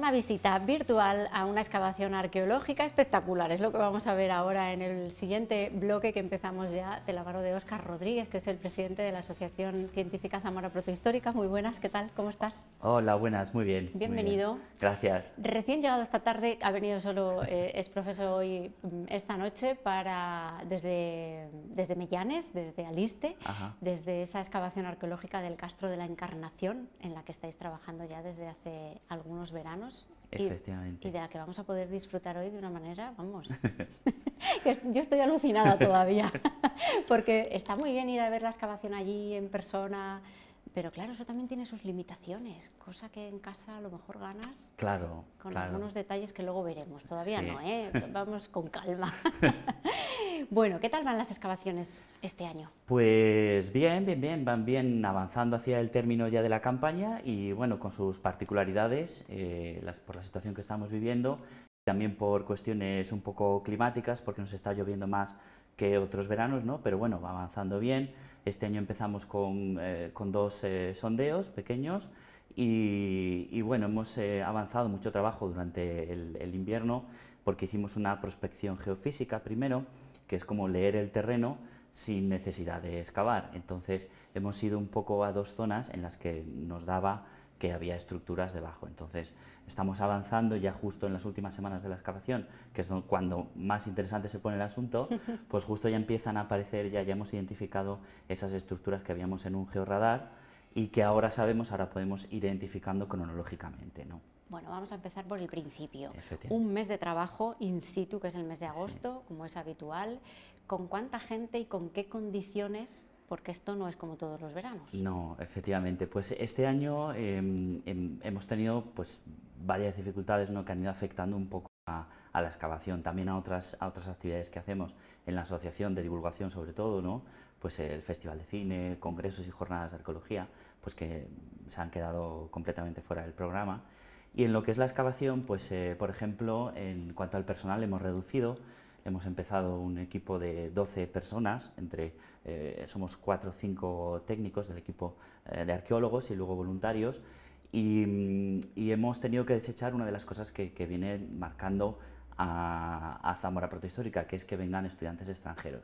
una visita virtual a una excavación arqueológica espectacular. Es lo que vamos a ver ahora en el siguiente bloque que empezamos ya de la mano de Óscar Rodríguez, que es el presidente de la Asociación Científica Zamora Protohistórica. Muy buenas, ¿qué tal? ¿Cómo estás? Hola, buenas, muy bien. Bienvenido. Gracias. Recién llegado esta tarde, ha venido solo, eh, es profesor hoy, mm, esta noche, para, desde, desde Mellanes, desde Aliste, desde esa excavación arqueológica del Castro de la Encarnación, en la que estáis trabajando ya desde hace algunos veranos y, de la que vamos a poder disfrutar hoy de una manera, vamos, yo estoy alucinada todavía, porque está muy bien ir a ver la excavación allí en persona, pero claro, eso también tiene sus limitaciones, cosa que en casa a lo mejor ganas. Claro. Con algunos detalles que luego veremos. Todavía no, ¿eh? Vamos con calma. Bueno, ¿qué tal van las excavaciones este año? Pues bien, bien, bien, van bien avanzando hacia el término ya de la campaña y bueno, con sus particularidades, eh, por la situación que estamos viviendo, también por cuestiones un poco climáticas, porque nos está lloviendo más que otros veranos, ¿no? Pero bueno, va avanzando bien. Este año empezamos con, eh, dos eh, sondeos pequeños y, bueno, hemos avanzado mucho trabajo durante el invierno porque hicimos una prospección geofísica primero que es como leer el terreno sin necesidad de excavar. Entonces hemos ido un poco a dos zonas en las que nos daba que había estructuras debajo. Entonces estamos avanzando ya justo en las últimas semanas de la excavación, que es cuando más interesante se pone el asunto, pues justo ya empiezan a aparecer, ya, ya hemos identificado esas estructuras que habíamos en un georradar y que ahora sabemos, ahora podemos identificando cronológicamente. ¿no? Bueno, vamos a empezar por el principio. Un mes de trabajo in situ, que es el mes de agosto, como es habitual. ¿Con cuánta gente y con qué condiciones? Porque esto no es como todos los veranos. No, efectivamente. Pues este año em, em, hemos tenido pues, varias dificultades ¿no? que han ido afectando un poco a, la excavación, también a otras, a otras actividades que hacemos en la asociación de divulgación sobre todo, ¿no? pues el festival de cine, congresos y jornadas de arqueología, pues que se han quedado completamente fuera del programa y en lo que es la excavación, pues eh, por ejemplo, en cuanto al personal hemos reducido, hemos empezado un equipo de 12 personas, entre eh, somos 4 o 5 técnicos del equipo eh, de arqueólogos y luego voluntarios, mm, y, hemos tenido que desechar una de las cosas que, viene marcando a, Zamora Protohistórica, que es que vengan estudiantes extranjeros.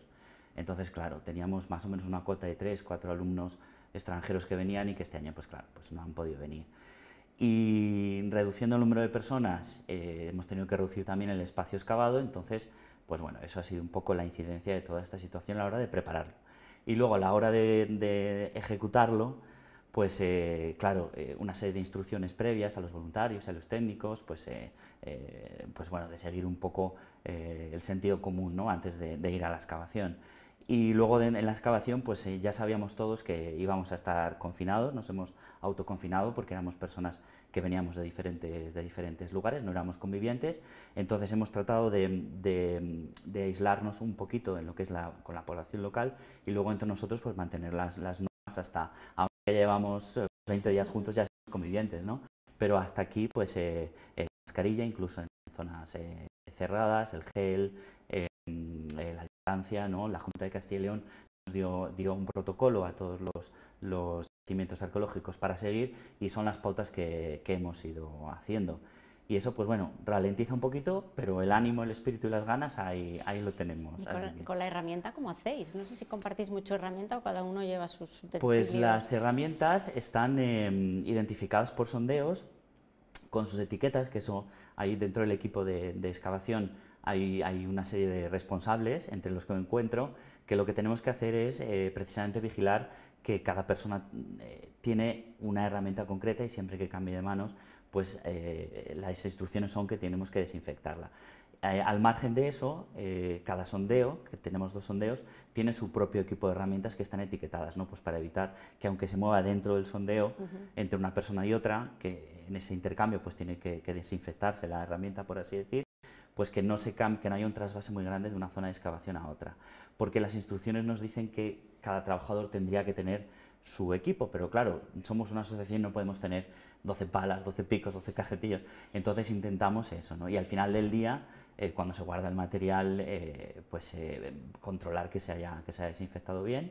Entonces, claro, teníamos más o menos una cuota de 3, 4 alumnos extranjeros que venían y que este año, pues claro, pues no han podido venir y reduciendo el número de personas eh, hemos tenido que reducir también el espacio excavado, entonces, pues bueno, eso ha sido un poco la incidencia de toda esta situación a la hora de prepararlo. Y luego a la hora de, ejecutarlo, pues eh, claro, eh, una serie de instrucciones previas a los voluntarios, a los técnicos, pues, pues bueno, de seguir un poco el sentido común antes de ir a la excavación. Y luego en la excavación, pues eh, ya sabíamos todos que íbamos a estar confinados, nos hemos autoconfinado porque éramos personas que veníamos de diferentes, de diferentes lugares, no éramos convivientes, entonces hemos tratado de, de, aislarnos un poquito en lo que es la, con la población local y luego entre nosotros pues mantener las, las normas hasta, aunque ya llevamos 20 eh, días juntos ya somos convivientes, ¿no? Pero hasta aquí pues eh, eh mascarilla, incluso en zonas cerradas, el gel, mm, la ¿no? la Junta de Castilla y León nos dio, dio un protocolo a todos los, cimientos arqueológicos para seguir y son las pautas que, hemos ido haciendo. Y eso, pues bueno, ralentiza un poquito, pero el ánimo, el espíritu y las ganas ahí, lo tenemos. Con, con, la herramienta cómo hacéis? No sé si compartís mucho herramienta o cada uno lleva sus... Pues las herramientas están em, identificadas por sondeos con sus etiquetas, que son ahí dentro del equipo de, de excavación hay, una serie de responsables, entre los que me encuentro, que lo que tenemos que hacer es eh, precisamente vigilar que cada persona eh, tiene una herramienta concreta y siempre que cambie de manos, pues eh, las instrucciones son que tenemos que desinfectarla. al margen de eso, cada sondeo, que tenemos dos sondeos, tiene su propio equipo de herramientas que están etiquetadas, ¿no? Pues para evitar que aunque se mueva dentro del sondeo, entre una persona y otra, que en ese intercambio pues tiene que, que, desinfectarse la herramienta, por así decir, pues que no se que no haya un trasvase muy grande de una zona de excavación a otra, porque las instrucciones nos dicen que cada trabajador tendría que tener su equipo, pero claro, somos una asociación, no podemos tener 12 palas, 12 picos, 12 cajetillos, entonces intentamos eso, ¿no? Y al final del día, eh, cuando se guarda el material, eh, pues eh, controlar que que se haya desinfectado bien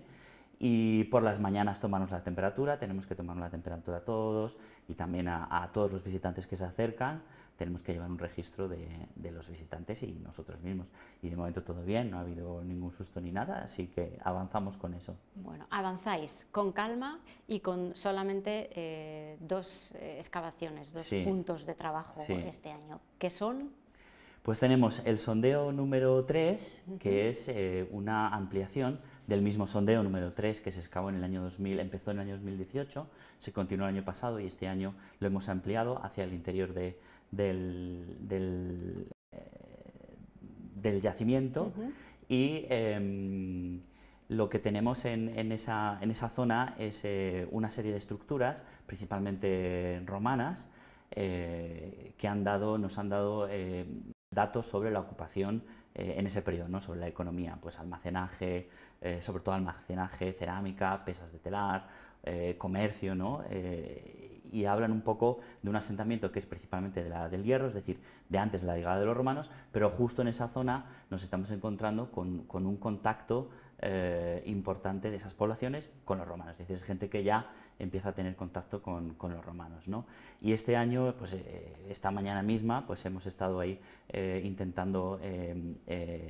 y por las mañanas tomamos la temperatura, tenemos que tomar la temperatura a todos y también a, todos los visitantes que se acercan. Tenemos que llevar un registro de, los visitantes y nosotros mismos. Y de momento todo bien, no ha habido ningún susto ni nada, así que avanzamos con eso. Bueno, avanzáis con calma y con solamente eh, dos eh, excavaciones, dos puntos de trabajo este año, que son pues tenemos el sondeo número 3, que es eh, una ampliación del mismo sondeo número 3 que se excavó en el año 2000, empezó en el año 2018, se continuó el año pasado y este año lo hemos ampliado hacia el interior de, del, eh, yacimiento y em, lo que tenemos en, esa, en esa, zona es eh, una serie de estructuras, principalmente romanas, eh, que han dado, nos han dado datos sobre la ocupación eh, en ese periodo, ¿no? sobre la economía, pues almacenaje, eh, sobre todo almacenaje, cerámica, pesas de telar, eh, comercio, ¿no? y hablan un poco de un asentamiento que es principalmente de la del hierro, es decir, de antes de la llegada de los romanos, pero justo en esa zona nos estamos encontrando con, con un contacto importante de esas poblaciones con los romanos, es decir, es gente que ya empieza a tener contacto con, los romanos. Y este año, pues eh, eh, esta mañana misma, pues hemos estado ahí eh, intentando em,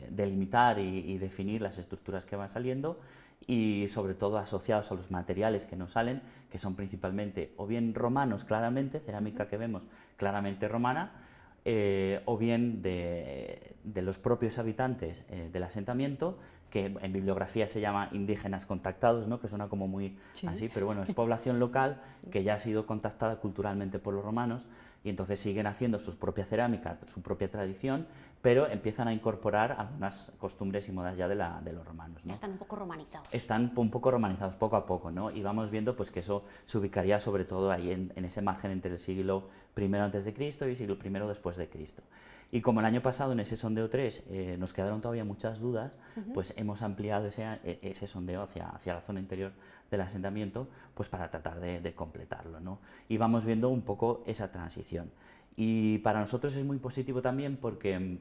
delimitar y definir las estructuras que van saliendo y sobre todo asociados a los materiales que nos salen, que son principalmente o bien romanos claramente, cerámica que vemos claramente romana, eh, o bien de, los propios habitantes eh, del asentamiento, que en bibliografía se llama indígenas contactados, ¿no? que suena como muy así, pero bueno, es población local que ya ha sido contactada culturalmente por los romanos y entonces siguen haciendo su propia cerámica, su propia tradición, pero empiezan a incorporar algunas costumbres y modas ya de, los romanos. ¿no? Están un poco romanizados. Están un poco romanizados poco a poco, ¿no? Y vamos viendo pues, que eso se ubicaría sobre todo ahí en, ese margen entre el siglo I antes de Cristo y el siglo I después de Cristo. Y como el año pasado en ese sondeo 3 eh, nos quedaron todavía muchas dudas, pues hemos ampliado ese, e, sondeo hacia, la zona interior del asentamiento, pues para tratar de, completarlo, ¿no? Y vamos viendo un poco esa transición. Y para nosotros es muy positivo también porque, mm,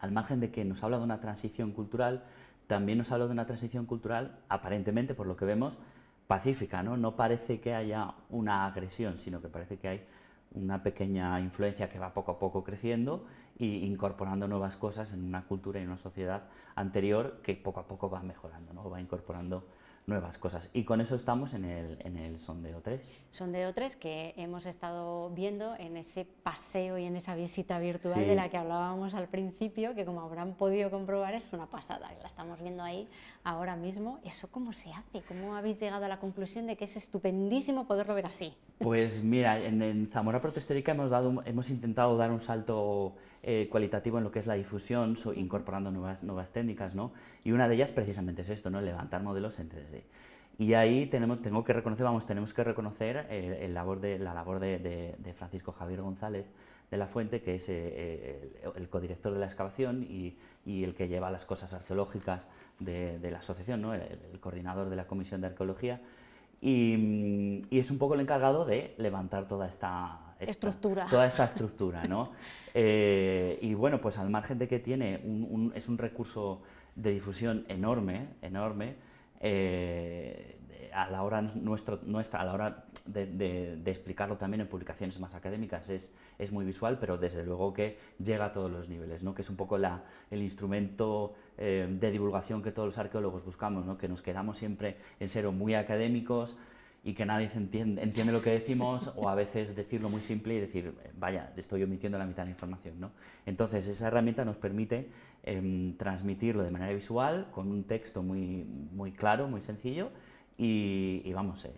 al margen de que nos habla de una transición cultural, también nos habla de una transición cultural, aparentemente, por lo que vemos, pacífica, ¿no? No parece que haya una agresión, sino que parece que hay una pequeña influencia que va poco a poco creciendo e incorporando nuevas cosas en una cultura y una sociedad anterior que poco a poco va mejorando, ¿no? va incorporando nuevas cosas. Y con eso estamos en el, en el sondeo 3. Sondeo 3 que hemos estado viendo en ese paseo y en esa visita virtual de la que hablábamos al principio, que como habrán podido comprobar es una pasada, la estamos viendo ahí ahora mismo. ¿Eso cómo se hace? ¿Cómo habéis llegado a la conclusión de que es estupendísimo poderlo ver así? Pues mira, en, Zamora Protohistórica hemos, hemos intentado dar un salto eh, cualitativo en lo que es la difusión, incorporando nuevas, técnicas, ¿no? Y una de ellas precisamente es esto, ¿no? Levantar modelos en 3D. Y ahí tenemos, tengo que reconocer, vamos, tenemos que reconocer eh, el, labor de, la labor de, Francisco Javier González de la Fuente, que es eh, el, codirector de la excavación y, el que lleva las cosas arqueológicas de, la asociación, ¿no? el, coordinador de la Comisión de Arqueología, y es un poco el encargado de levantar toda esta, estructura. toda esta estructura, ¿no? Eh, y bueno, pues al margen de que tiene, es un recurso de difusión enorme, enorme, eh, a la hora nuestro, nuestra, a la hora de, explicarlo también en publicaciones más académicas es, muy visual, pero desde luego que llega a todos los niveles, ¿no? que es un poco la, el instrumento eh, de divulgación que todos los arqueólogos buscamos, ¿no? que nos quedamos siempre en ser muy académicos, y que nadie entiende, lo que decimos o a veces decirlo muy simple y decir, vaya, estoy omitiendo la mitad de la información. ¿no? Entonces, esa herramienta nos permite em, transmitirlo de manera visual, con un texto muy, muy claro, muy sencillo y, vamos, eh,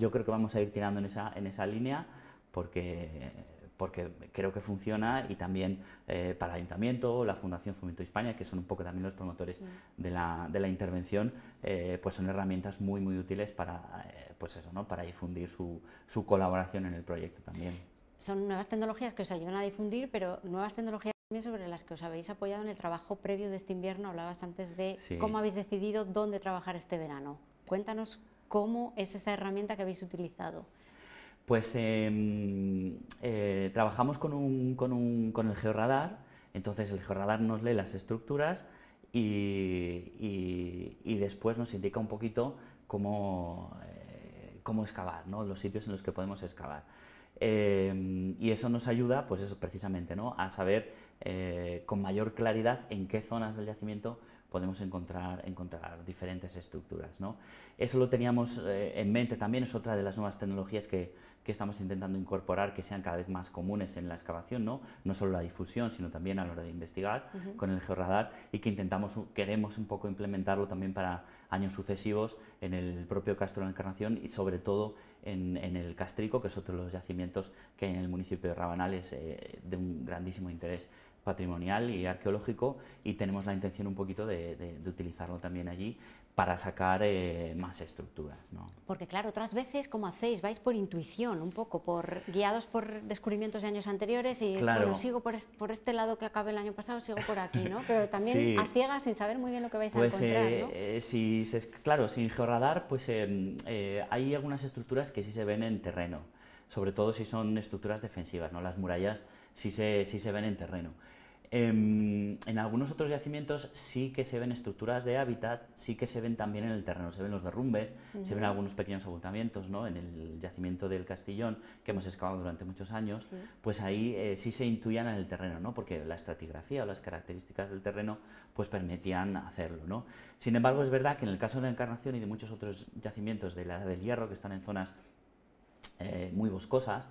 yo creo que vamos a ir tirando en esa, en esa línea porque porque creo que funciona y también eh, para el Ayuntamiento, la Fundación Fomento España, que son un poco también los promotores de, la, de, la, intervención, eh, pues son herramientas muy, muy útiles para, eh, pues eso, ¿no? para difundir su, su colaboración en el proyecto también. Son nuevas tecnologías que os ayudan a difundir, pero nuevas tecnologías también sobre las que os habéis apoyado en el trabajo previo de este invierno. Hablabas antes de cómo habéis decidido dónde trabajar este verano. Cuéntanos cómo es esa herramienta que habéis utilizado. Pues em, eh, trabajamos con, el georradar, entonces el georradar nos lee las estructuras y, después nos indica un poquito cómo, eh, cómo excavar, ¿no? los sitios en los que podemos excavar. Em, y eso nos ayuda, pues eso precisamente, ¿no? a saber eh, con mayor claridad en qué zonas del yacimiento podemos encontrar, encontrar diferentes estructuras. ¿no? Eso lo teníamos eh, en mente también, es otra de las nuevas tecnologías que, que, estamos intentando incorporar, que sean cada vez más comunes en la excavación, no, no solo la difusión, sino también a la hora de investigar con el georradar y que intentamos, queremos un poco implementarlo también para años sucesivos en el propio Castro de la Encarnación y sobre todo en, en, el Castrico, que es otro de los yacimientos que en el municipio de Rabanales eh, de un grandísimo interés patrimonial y arqueológico y tenemos la intención un poquito de, utilizarlo también allí para sacar eh, más estructuras. ¿no? Porque claro, otras veces, como hacéis? Vais por intuición, un poco, por guiados por descubrimientos de años anteriores y claro. sigo por, este lado que acabé el año pasado, sigo por aquí, ¿no? Pero también a ciegas, sin saber muy bien lo que vais a pues, encontrar, eh, ¿no? Eh, si claro, sin georradar, pues em, hay algunas estructuras que sí se ven en terreno, sobre todo si son estructuras defensivas, ¿no? Las murallas sí se, sí se ven en terreno. Em, en algunos otros yacimientos sí que se ven estructuras de hábitat, sí que se ven también en el terreno, se ven los derrumbes, se ven algunos pequeños abultamientos, ¿no? En el yacimiento del Castillón, que hemos excavado durante muchos años, pues ahí eh, sí se intuían en el terreno, Porque la estratigrafía o las características del terreno, pues permitían hacerlo, Sin embargo, es verdad que en el caso de la Encarnación y de muchos otros yacimientos de la Edad del Hierro, que están en zonas eh, muy boscosas,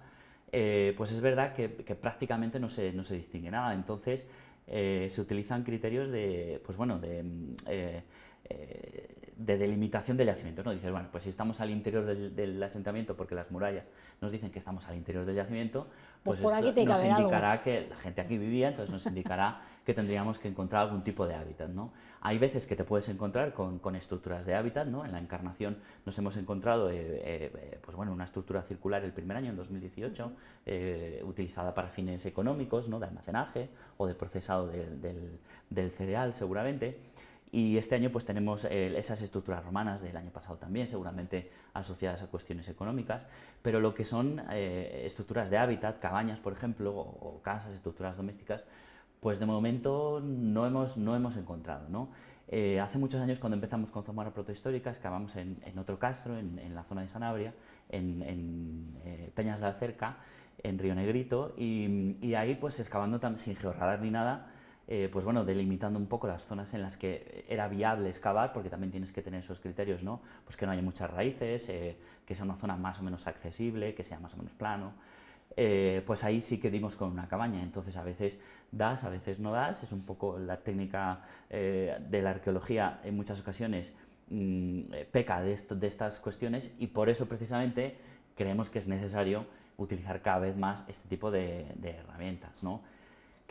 eh, pues es verdad que, prácticamente no se, no se, distingue nada. Entonces, eh, se utilizan criterios de, pues bueno, de mm, eh, eh, de delimitación del yacimiento. ¿no? Dices, bueno, pues si estamos al interior del, asentamiento, porque las murallas nos dicen que estamos al interior del yacimiento, pues, pues nos indicará que la gente aquí vivía, entonces nos indicará que tendríamos que encontrar algún tipo de hábitat. ¿no? Hay veces que te puedes encontrar con, estructuras de hábitat, ¿no? en la encarnación nos hemos encontrado eh, eh, pues bueno, una estructura circular el primer año, en 2018, utilizada para fines económicos, ¿no? de almacenaje o de procesado del, del cereal seguramente. Y este año pues tenemos eh, esas estructuras romanas del año pasado también, seguramente asociadas a cuestiones económicas, pero lo que son eh, estructuras de hábitat, cabañas por ejemplo, o, casas, estructuras domésticas, pues de momento no hemos, no hemos encontrado. ¿no? Eh, hace muchos años cuando empezamos con Zamora Protohistórica excavamos en, otro castro, en, la zona de Sanabria, en, Peñas de Cerca, en Río Negrito, y, y ahí pues excavando sin georradar ni nada, eh, pues bueno, delimitando un poco las zonas en las que era viable excavar, porque también tienes que tener esos criterios, ¿no? Pues que no haya muchas raíces, eh, que sea una zona más o menos accesible, que sea más o menos plano. Eh, pues ahí sí que dimos con una cabaña, entonces a veces das, a veces no das, es un poco la técnica de la arqueología en muchas ocasiones mm, peca de, estas cuestiones y por eso precisamente creemos que es necesario utilizar cada vez más este tipo de, de herramientas, ¿no?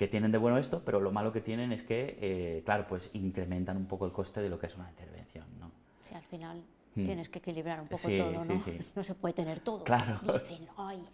que tienen de bueno esto, pero lo malo que tienen es que, eh, claro, pues incrementan un poco el coste de lo que es una intervención, ¿no? Sí, al final hmm. tienes que equilibrar un poco todo, ¿no? No se puede tener todo. Claro. Dicen, ay.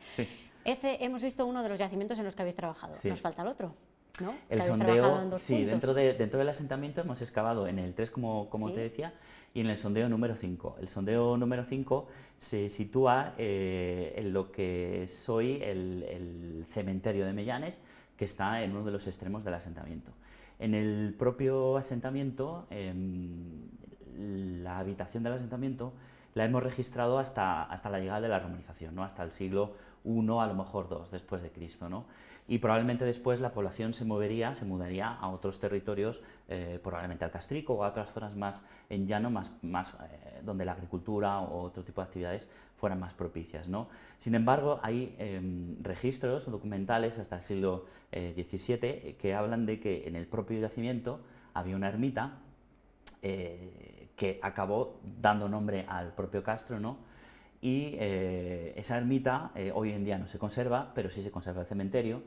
Este hemos visto uno de los yacimientos en los que habéis trabajado. Nos falta el otro. ¿No? El sondeo, sí, dentro, de, dentro del asentamiento hemos excavado en el 3, como, como te decía, y en el sondeo número 5. El sondeo número 5 se sitúa eh, en lo que es hoy el, el, cementerio de Mellanes, que está en uno de los extremos del asentamiento. En el propio asentamiento, em, la habitación del asentamiento la hemos registrado hasta, hasta la llegada de la romanización, ¿no? hasta el siglo I, a lo mejor II después de Cristo. ¿no? y probablemente después la población se movería, se mudaría a otros territorios, eh, probablemente al Castrico o a otras zonas más en llano, más, más eh, donde la agricultura o otro tipo de actividades fueran más propicias. ¿no? Sin embargo, hay em, registros documentales hasta el siglo XVII eh, que hablan de que en el propio yacimiento había una ermita que acabó dando nombre al propio Castro, ¿no? y eh, esa ermita eh, hoy en día no se conserva, pero sí se conserva el cementerio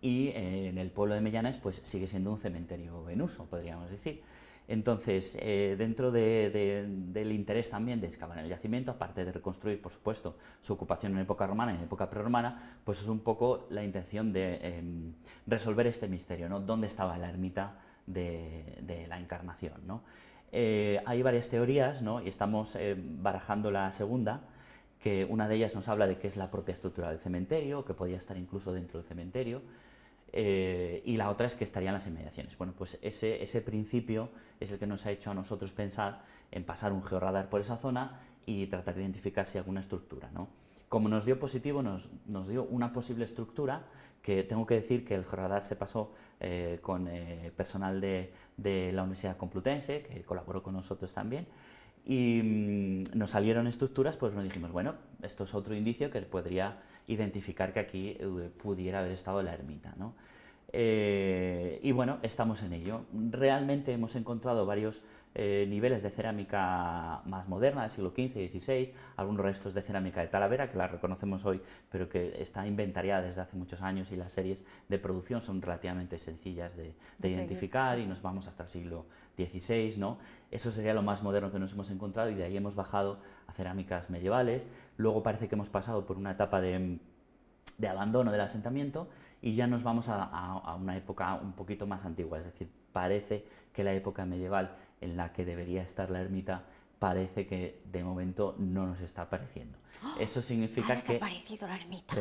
y eh, en el pueblo de Mellanes pues sigue siendo un cementerio en uso, podríamos decir. Entonces, dentro del interés también de excavar el yacimiento, aparte de reconstruir, por supuesto, su ocupación en época romana y en época prerromana, pues es un poco la intención de em, resolver este misterio, ¿no? ¿Dónde estaba la ermita de, la encarnación, ¿no? hay varias teorías, Y estamos barajando la segunda, que una de ellas nos habla de que es la propia estructura del cementerio, que podía estar incluso dentro del cementerio, eh, y la otra es que estarían las inmediaciones. Bueno, pues ese, ese principio es el que nos ha hecho a nosotros pensar en pasar un georradar por esa zona y tratar de identificar si alguna estructura, ¿no? Como nos dio positivo, nos, dio una posible estructura que tengo que decir que el georradar se pasó eh, con eh, personal de, de, la Universidad Complutense, que colaboró con nosotros también, y mm, nos salieron estructuras, pues nos dijimos, bueno, esto es otro indicio que podría identificar que aquí eh, pudiera haber estado la ermita. ¿no? Eh, y bueno, estamos en ello. Realmente hemos encontrado varios eh, niveles de cerámica más moderna del siglo XV y XVI, algunos restos de cerámica de Talavera, que la reconocemos hoy, pero que está inventariada desde hace muchos años y las series de producción son relativamente sencillas de, identificar y nos vamos hasta el siglo XVI, ¿no? Eso sería lo más moderno que nos hemos encontrado y de ahí hemos bajado a cerámicas medievales. Luego parece que hemos pasado por una etapa de abandono del asentamiento y ya nos vamos a, una época un poquito más antigua, es decir, parece que la época medieval en la que debería estar la ermita parece que de momento no nos está apareciendo. ¡Ah! Eso significa que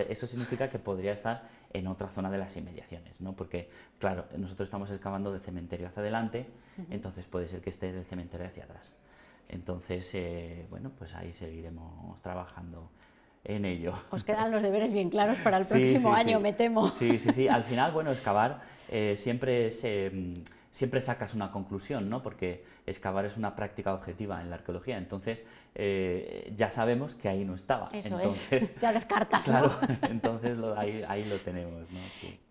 Eso significa que podría estar en otra zona de las inmediaciones, ¿no? Porque claro, nosotros estamos excavando del cementerio hacia adelante, entonces puede ser que esté del cementerio hacia atrás. Entonces, eh, bueno, pues ahí seguiremos trabajando en ello. Os quedan los deberes bien claros para el próximo año, me temo. Sí, sí, sí. Al final, bueno, excavar eh, siempre es... Em, siempre sacas una conclusión, ¿no? Porque excavar es una práctica objetiva en la arqueología. Entonces, eh, ya sabemos que ahí no estaba. Eso es, ya descartas. Claro, entonces ahí, lo tenemos.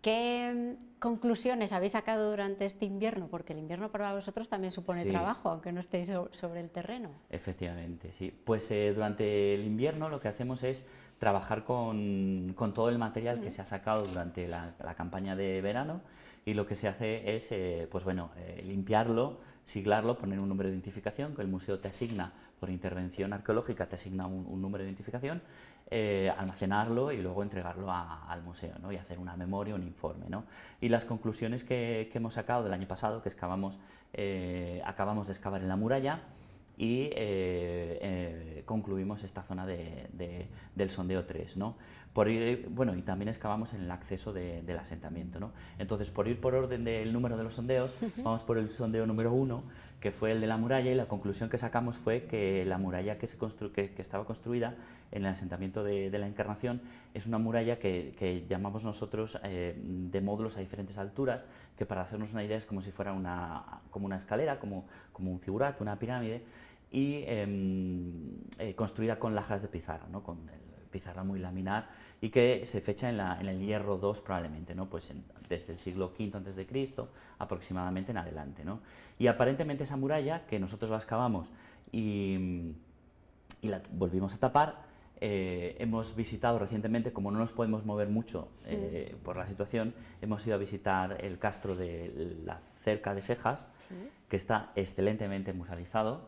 ¿Qué mm, conclusiones habéis sacado durante este invierno? Porque el invierno para vosotros también supone trabajo, aunque no estéis sobre el terreno. Efectivamente, sí. Pues eh, durante el invierno lo que hacemos es trabajar con, todo el material que se ha sacado durante la, campaña de verano y lo que se hace es, eh, pues bueno, eh, limpiarlo, siglarlo, poner un número de identificación que el museo te asigna por intervención arqueológica, te asigna un, número de identificación, eh, almacenarlo y luego entregarlo al museo ¿no? y hacer una memoria, un informe. ¿no? Y las conclusiones que, hemos sacado del año pasado, que acabamos de excavar en la muralla, y eh, eh, concluimos esta zona del sondeo 3. ¿no? Por ir, bueno, y también excavamos en el acceso del asentamiento. ¿no? Entonces, por ir por orden del número de los sondeos, vamos por el sondeo número 1, que fue el de la muralla, y la conclusión que sacamos fue que la muralla que, se que, estaba construida en el asentamiento de, la Encarnación es una muralla que, llamamos nosotros eh, de módulos a diferentes alturas, que para hacernos una idea es como si fuera una, como una escalera, como, como un figurato, una pirámide, y em, eh, construida con lajas de pizarra, ¿no? con pizarra muy laminar y que se fecha en, el hierro 2 probablemente, ¿no? pues desde el siglo V antes de Cristo aproximadamente en adelante. ¿no? Y aparentemente esa muralla que nosotros la excavamos y, y la volvimos a tapar, eh, hemos visitado recientemente, como no nos podemos mover mucho eh, mm. por la situación, hemos ido a visitar el castro de la cerca de Sejas, que está excelentemente musealizado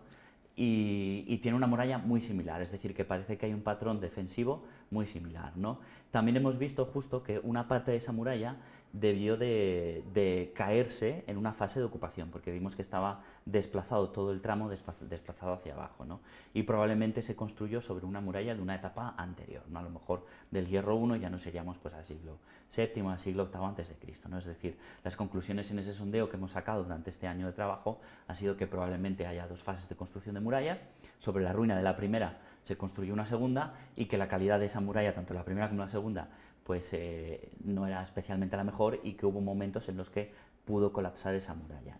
y, tiene una muralla muy similar, es decir, que parece que hay un patrón defensivo muy similar. ¿no? También hemos visto justo que una parte de esa muralla debió de, caerse en una fase de ocupación, porque vimos que estaba desplazado todo el tramo, desplazado hacia abajo, y probablemente se construyó sobre una muralla de una etapa anterior, ¿no? a lo mejor del hierro I ya no seríamos pues, al siglo VII, al siglo VIII antes de Cristo, ¿no? es decir, las conclusiones en ese sondeo que hemos sacado durante este año de trabajo ha sido que probablemente haya dos fases de construcción de muralla, sobre la ruina de la primera se construyó una segunda y que la calidad de esa muralla, tanto la primera como la segunda, pues eh, no era especialmente la mejor y que hubo momentos en los que pudo colapsar esa muralla.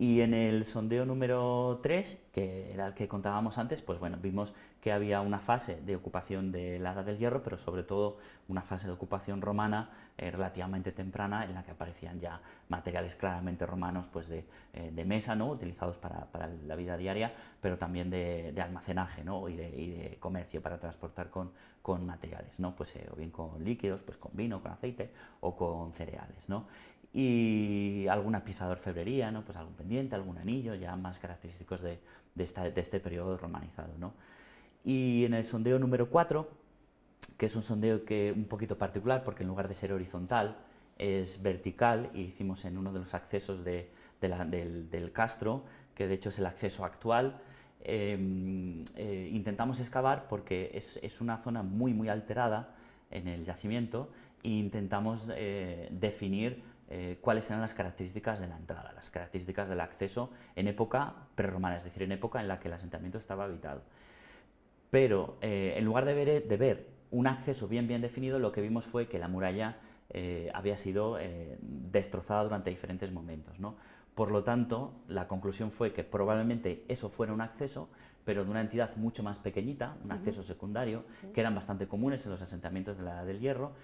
Y en el sondeo número 3, que era el que contábamos antes, pues bueno, vimos que había una fase de ocupación de la Edad del Hierro, pero sobre todo una fase de ocupación romana eh, relativamente temprana en la que aparecían ya materiales claramente romanos pues de, eh, mesa, ¿no? utilizados para, la vida diaria, pero también de, almacenaje y, de, comercio para transportar con, con materiales, ¿no? pues, eh, o bien con líquidos, pues con vino, con aceite o con cereales. ¿no? y alguna pieza de pues algún pendiente, algún anillo, ya más característicos de, este periodo romanizado. Y en el sondeo número 4, que es un sondeo que un poquito particular porque en lugar de ser horizontal es vertical y hicimos en uno de los accesos del, castro, que de hecho es el acceso actual, em, eh, intentamos excavar porque es, una zona muy muy alterada en el yacimiento e intentamos eh, definir eh, cuáles eran las características de la entrada, las características del acceso en época prerromana, es decir, en época en la que el asentamiento estaba habitado. Pero eh, en lugar de ver, un acceso bien bien definido, lo que vimos fue que la muralla eh, había sido destrozada durante diferentes momentos. Por lo tanto, la conclusión fue que probablemente eso fuera un acceso, pero de una entidad mucho más pequeñita, un acceso secundario, que eran bastante comunes en los asentamientos de la Edad del Hierro,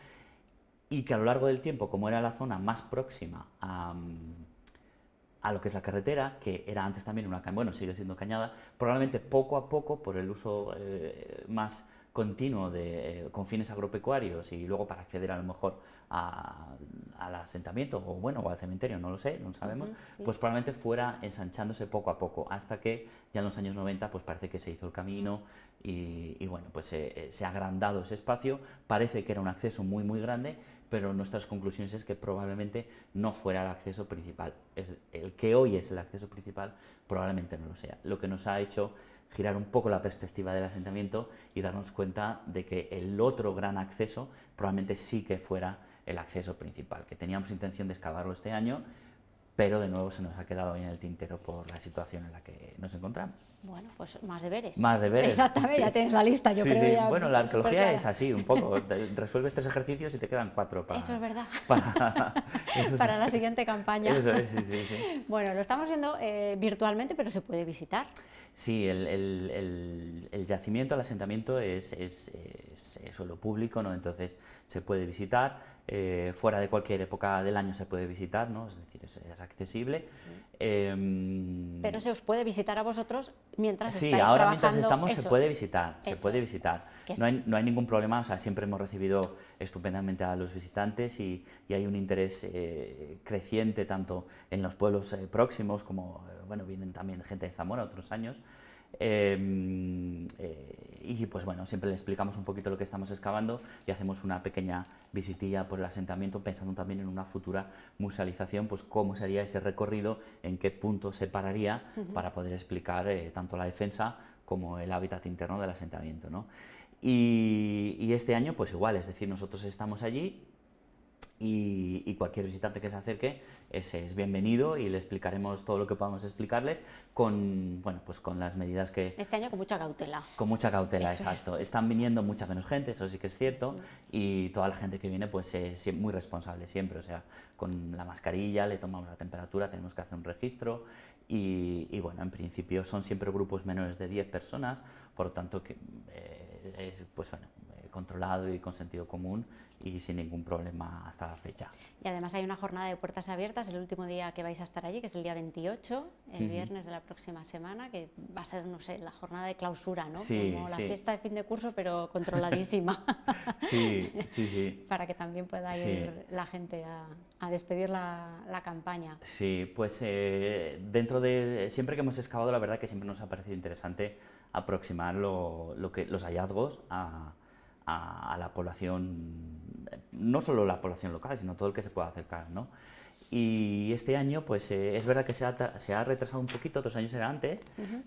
y que a lo largo del tiempo, como era la zona más próxima a, mm, lo que es la carretera, que era antes también una cañada, bueno, sigue siendo cañada, probablemente poco a poco, por el uso eh, más continuo de, eh, confines agropecuarios y luego para acceder a lo mejor al asentamiento o bueno, al cementerio, no lo sé, no lo sabemos, pues probablemente fuera ensanchándose poco a poco, hasta que ya en los años 90 pues parece que se hizo el camino y, bueno, pues eh, se ha agrandado ese espacio, parece que era un acceso muy muy grande pero nuestras conclusiones es que probablemente no fuera el acceso principal. Es el que hoy es el acceso principal probablemente no lo sea. Lo que nos ha hecho girar un poco la perspectiva del asentamiento y darnos cuenta de que el otro gran acceso probablemente sí que fuera el acceso principal, que teníamos intención de excavarlo este año, pero de nuevo se nos ha quedado en el tintero por la situación en la que nos encontramos. Bueno, pues más deberes. Más deberes. Exactamente, ya tienes la lista, yo creo. bueno, la arqueología es así, un poco. Resuelves tres ejercicios y te quedan cuatro para. Eso es verdad. Para, la siguiente campaña. Eso sí, sí. Bueno, lo estamos viendo eh, virtualmente, pero se puede visitar. Sí, el, yacimiento, el asentamiento es, es suelo público, ¿no? entonces se puede visitar eh, fuera de cualquier época del año se puede visitar, ¿no? es decir, es, accesible. Em, Pero se os puede visitar a vosotros mientras sí, ahora mientras estamos se puede visitar, se puede visitar. No hay, ningún problema, o sea, siempre hemos recibido estupendamente a los visitantes y, hay un interés eh, creciente tanto en los pueblos eh, próximos como, bueno, vienen también gente de Zamora otros años. Em, eh, y pues bueno, siempre le explicamos un poquito lo que estamos excavando y hacemos una pequeña visitilla por el asentamiento pensando también en una futura musealización, pues cómo sería ese recorrido, en qué punto se pararía para poder explicar eh, tanto la defensa como el hábitat interno del asentamiento. ¿no? y este año pues igual, es decir, nosotros estamos allí y, cualquier visitante que se acerque es, es, bienvenido y le explicaremos todo lo que podamos explicarles con, bueno, pues con las medidas que... Este año con mucha cautela. Con mucha cautela, exacto. Están viniendo mucha menos gente, eso sí que es cierto, y toda la gente que viene pues es eh, muy responsable siempre, o sea, con la mascarilla, le tomamos la temperatura, tenemos que hacer un registro y, bueno, en principio son siempre grupos menores de 10 personas, por lo tanto, que, eh, pues bueno, controlado y con sentido común y sin ningún problema hasta la fecha. Y además hay una jornada de puertas abiertas, el último día que vais a estar allí, que es el día 28, el viernes de la próxima semana, que va a ser, no sé, la jornada de clausura, ¿no? Como la fiesta de fin de curso, pero controladísima. sí, sí, sí. Para que también pueda ir la gente a, despedir la, campaña. Sí, pues eh, dentro de, siempre que hemos excavado, la verdad que siempre nos ha parecido interesante aproximar lo, lo que, los hallazgos a a, la población, no solo la población local, sino todo el que se pueda acercar. ¿no? Y este año, pues eh, es verdad que se ha, retrasado un poquito, otros años era antes,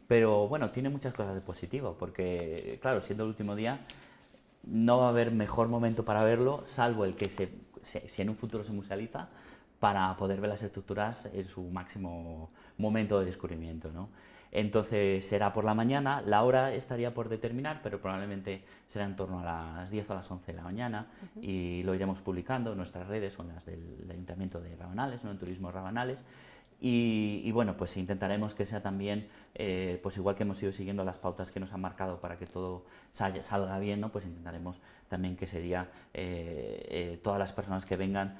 pero bueno, tiene muchas cosas de positivo, porque claro, siendo el último día, no va a haber mejor momento para verlo, salvo el que si en un futuro se musealiza, para poder ver las estructuras en su máximo momento de descubrimiento. ¿no? Entonces será por la mañana, la hora estaría por determinar, pero probablemente será en torno a las 10 o las 11 de la mañana y lo iremos publicando en nuestras redes son las del Ayuntamiento de Rabanales, en Turismo Rabanales. Y, bueno, pues intentaremos que sea también, eh, pues igual que hemos ido siguiendo las pautas que nos han marcado para que todo salga, bien, ¿no? pues intentaremos también que ese día eh, eh, todas las personas que vengan,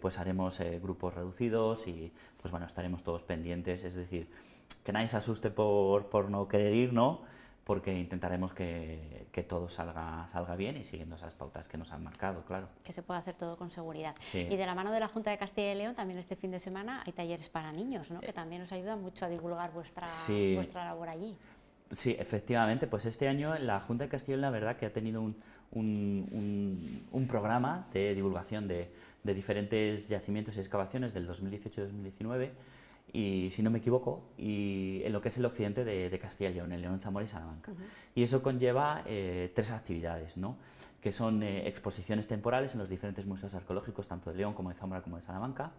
pues haremos grupos reducidos y pues bueno, estaremos todos pendientes, es decir, que nadie se asuste por, por no querer ir, ¿no? porque intentaremos que, que, todo salga, salga bien y siguiendo esas pautas que nos han marcado, claro. Que se pueda hacer todo con seguridad. Y de la mano de la Junta de Castilla y León, también este fin de semana hay talleres para niños, ¿no? que eh, también os ayuda mucho a divulgar vuestra, labor allí. Sí, efectivamente, pues este año la Junta de Castilla y León, la verdad que ha tenido un, un, un, un programa de divulgación de, de diferentes yacimientos y excavaciones del 2018-2019 y si no me equivoco, y en lo que es el occidente de, Castilla y León, en León, Zamora y Salamanca. Y eso conlleva eh, tres actividades, ¿no? que son eh, exposiciones temporales en los diferentes museos arqueológicos, tanto de León como de Zamora como de Salamanca,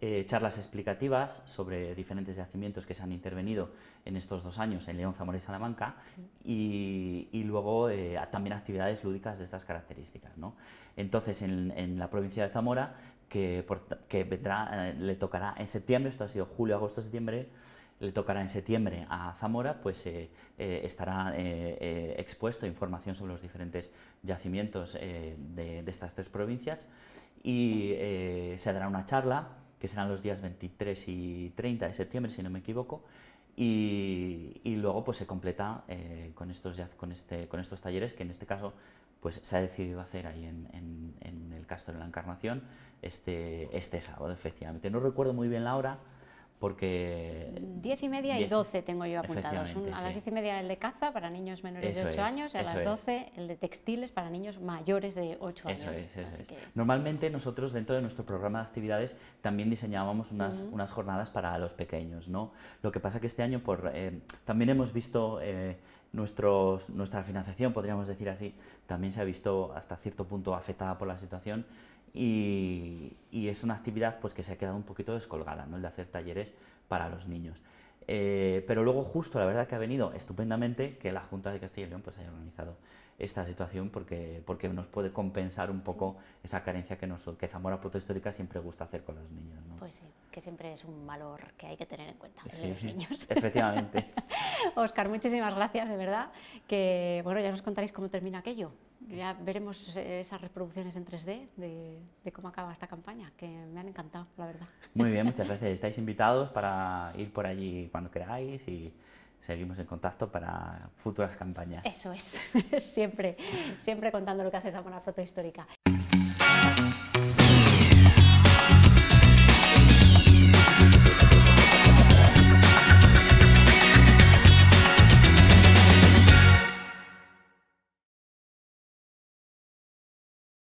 eh, charlas explicativas sobre diferentes yacimientos que se han intervenido en estos dos años en León, Zamora y Salamanca, y, luego también actividades lúdicas de estas características. ¿no? Entonces, en, la provincia de Zamora que, eh, le tocará en septiembre, esto ha sido julio, agosto, septiembre, le tocará en septiembre a Zamora, pues eh, eh, estará expuesto información sobre los diferentes yacimientos de, de, estas tres provincias y se dará una charla que serán los días 23 y 30 de septiembre, si no me equivoco, y, luego pues se completa eh, con, estos, con, este, con estos talleres que en este caso pues se ha decidido hacer ahí en, el Castro de la Encarnación este, este sábado, efectivamente. No recuerdo muy bien la hora, porque... Diez y media y doce tengo yo apuntados. a las 10 y media el de caza para niños menores de 8 años y a las 12 el de textiles para niños mayores de 8 años. Normalmente nosotros dentro de nuestro programa de actividades también diseñábamos unas, jornadas para los pequeños. ¿no? Lo que pasa que este año por, eh, también hemos visto... Eh, nuestra financiación, podríamos decir así, también se ha visto hasta cierto punto afectada por la situación y, es una actividad pues, que se ha quedado un poquito descolgada, ¿no? el de hacer talleres para los niños. Eh, pero luego justo, la verdad que ha venido estupendamente que la Junta de Castilla y León pues, haya organizado esta situación porque, porque nos puede compensar un poco esa carencia que, nos, que Zamora Protohistórica siempre gusta hacer con los niños. Pues sí, que siempre es un valor que hay que tener en cuenta ¿eh? los niños. Efectivamente. Oscar, muchísimas gracias, de verdad, que bueno, ya nos contaréis cómo termina aquello. Ya veremos esas reproducciones en 3D de, cómo acaba esta campaña, que me han encantado, la verdad. Muy bien, muchas gracias. Estáis invitados para ir por allí cuando queráis y seguimos en contacto para futuras campañas. Eso es, siempre, siempre contando lo que hace Zamora foto Histórica.